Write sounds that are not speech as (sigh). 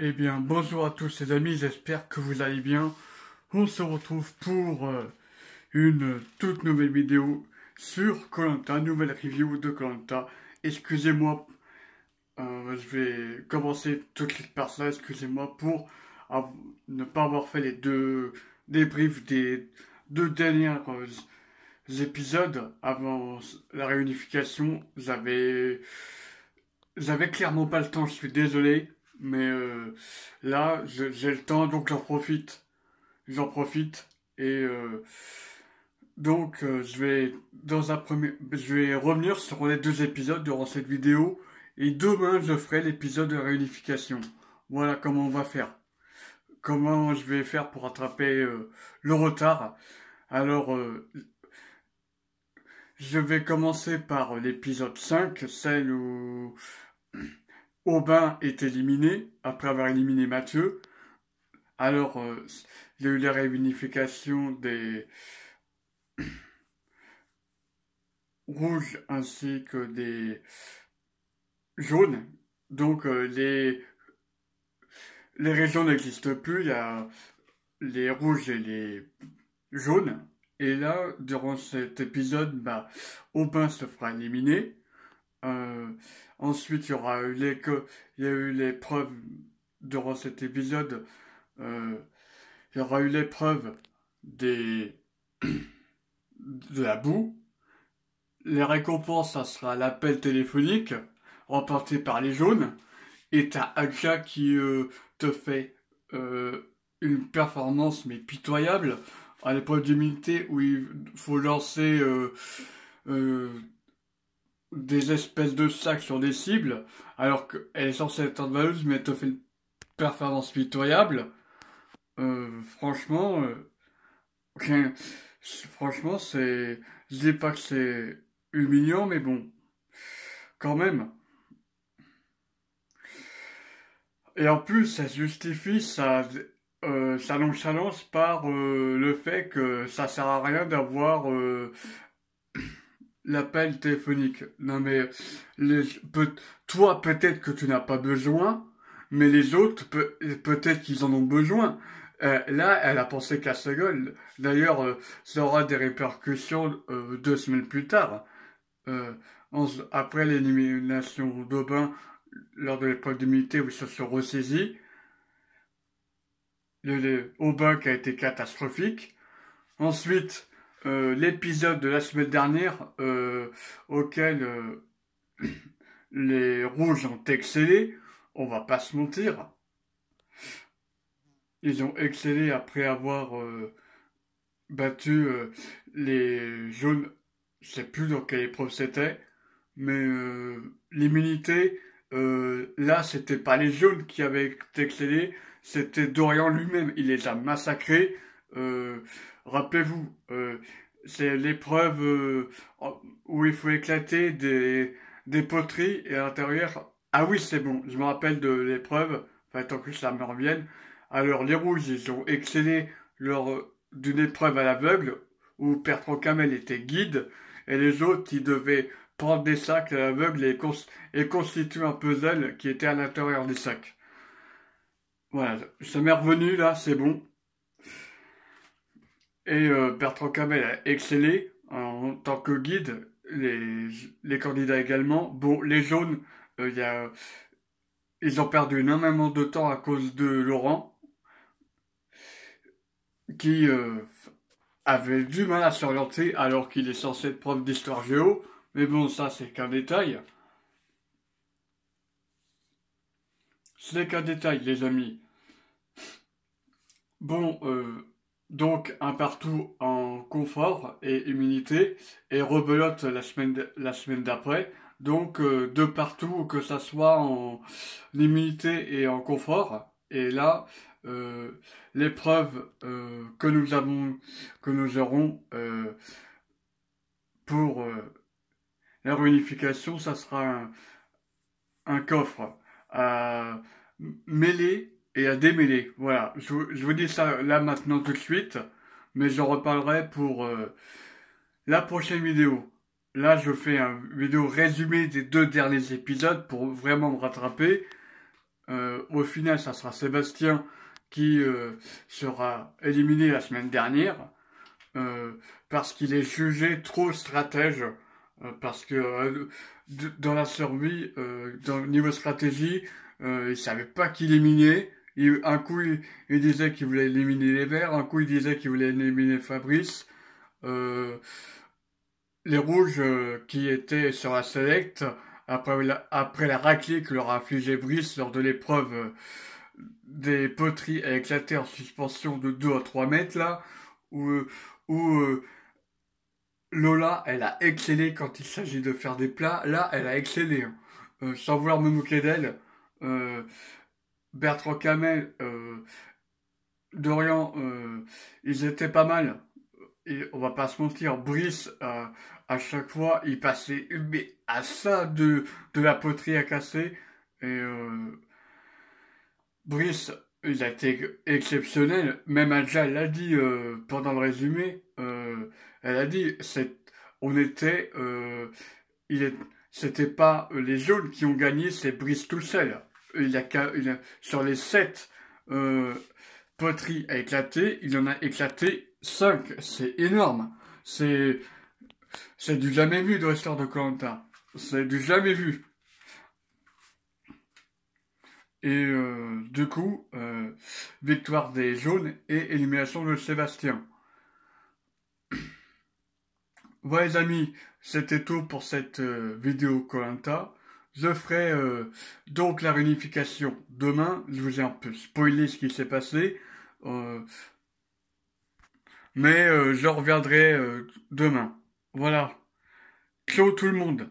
Eh bien, bonjour à tous les amis, j'espère que vous allez bien. On se retrouve pour euh, une toute nouvelle vidéo sur Colanta, nouvelle review de Colanta. Excusez-moi, euh, je vais commencer tout de suite par ça, excusez-moi pour ne pas avoir fait les deux débriefs des deux derniers euh, épisodes avant la réunification. J'avais... J'avais clairement pas le temps, je suis désolé mais euh, là, j'ai le temps, donc j'en profite. J'en profite. Et euh, donc, euh, je vais dans un premier, je vais revenir sur les deux épisodes durant cette vidéo. Et demain, je ferai l'épisode de réunification. Voilà comment on va faire. Comment je vais faire pour attraper le retard. Alors, je vais commencer par l'épisode 5, celle où Aubin est éliminé après avoir éliminé Mathieu. Alors, euh, il y a eu la réunification des (coughs) rouges ainsi que des jaunes. Donc, euh, les, les régions n'existent plus. Il y a les rouges et les jaunes. Et là, durant cet épisode, bah, Aubin se fera éliminer. Euh, ensuite, il y aura eu les il y a eu les preuves durant cet épisode. Euh, il y aura eu les preuves des de la boue. Les récompenses, ça sera l'appel téléphonique remporté par les jaunes. Et t'as Aja qui euh, te fait une performance mais pitoyable à l'épreuve d'humilité où il faut lancer des espèces de sacs sur des cibles, alors qu'elle est censée être valeuse, mais elle te fait une performance pitoyable. Euh, franchement, euh, franchement, c'est, je dis pas que c'est humiliant, mais bon, quand même. Et en plus, ça justifie sa, euh, sa nonchalance par euh, le fait que ça sert à rien d'avoir euh, l'appel téléphonique. Non mais les, toi peut-être que tu n'as pas besoin, mais les autres peut, être qu'ils en ont besoin. Euh, là, elle a pensé qu'à sa gueule. D'ailleurs, euh, ça aura des répercussions euh, deux semaines plus tard. après l'élimination d'Aubin lors de l'épreuve d'immunité où ils se sont ressaisis, le, Aubin qui a été catastrophique. Ensuite, euh, l'épisode de la semaine dernière euh, auquel euh, (clears throat) les rouges ont excellé, on va pas se mentir. Ils ont excellé après avoir battu les jaunes, je sais plus dans quelle épreuve c'était, mais l'immunité, là c'était pas les jaunes qui avaient excellé, c'était Dorian lui-même, il les a massacrés euh, rappelez-vous, euh, c'est l'épreuve euh, où il faut éclater des, poteries et à l'intérieur. Ah oui, c'est bon, je me rappelle de l'épreuve, enfin tant que ça me revienne. Alors les rouges, ils ont excellé lors d'une épreuve à l'aveugle où Père Camel était guide et les autres, ils devaient prendre des sacs à l'aveugle et, et constituer un puzzle qui était à l'intérieur des sacs. Voilà, ça m'est revenu là, c'est bon. Et euh, Bertrand Camel a excellé en tant que guide, les, les candidats également. Bon, les jaunes, euh, y a, ils ont perdu énormément de temps à cause de Laurent, qui euh, avait du mal à s'orienter alors qu'il est censé être prof d'histoire géo. Mais bon, ça, c'est qu'un détail. C'est qu'un détail, les amis. Bon, euh, donc un partout en confort et immunité et rebelote la semaine la semaine d'après. Donc deux de partout que ça soit en immunité et en confort. Et là euh, l'épreuve euh, que nous avons que nous aurons euh, pour euh, la réunification, ça sera un, un coffre mêlé et à démêler. Voilà, je, vous dis ça là maintenant tout de suite, mais j'en reparlerai pour euh, la prochaine vidéo. Là, je fais un vidéo résumé des deux derniers épisodes pour vraiment me rattraper. Euh, au final, ça sera Sébastien qui euh, sera éliminé la semaine dernière parce qu'il est jugé trop stratège. parce que dans la survie, dans niveau stratégie, euh, il savait pas qui éliminer un coup, il, disait qu'il voulait éliminer les Verts, un coup, il disait qu'il voulait éliminer Fabrice. Euh, les Rouges euh, qui étaient sur la Select, après la, après raclée que leur a infligé Brice lors de l'épreuve euh, des poteries la éclaté en suspension de 2 à 3 mètres, là, où, où Lola, elle a excellé quand il s'agit de faire des plats. Là, elle a excellé. Hein. sans vouloir me moquer d'elle, Bertrand Camel, euh, Dorian, euh, ils étaient pas mal. Et on va pas se mentir, Brice, euh, à chaque fois, il passait à ça de, la poterie à casser. Et Brice, il a été exceptionnel. Même Adja l'a dit pendant le résumé. elle a dit, on était, c'était pas les jaunes qui ont gagné, c'est Brice tout seul sur les 7 euh, poteries à éclater, il en a éclaté 5. C'est énorme. C'est c'est du jamais vu de l'histoire de Colanta. C'est du jamais vu. Et euh, du coup, euh, victoire des jaunes et élimination de Sébastien. Voilà les amis, c'était tout pour cette vidéo Colanta. Je ferai euh, donc la réunification demain. Je vous ai un peu spoilé ce qui s'est passé. Euh, mais euh, je reviendrai demain. Voilà. Ciao tout le monde.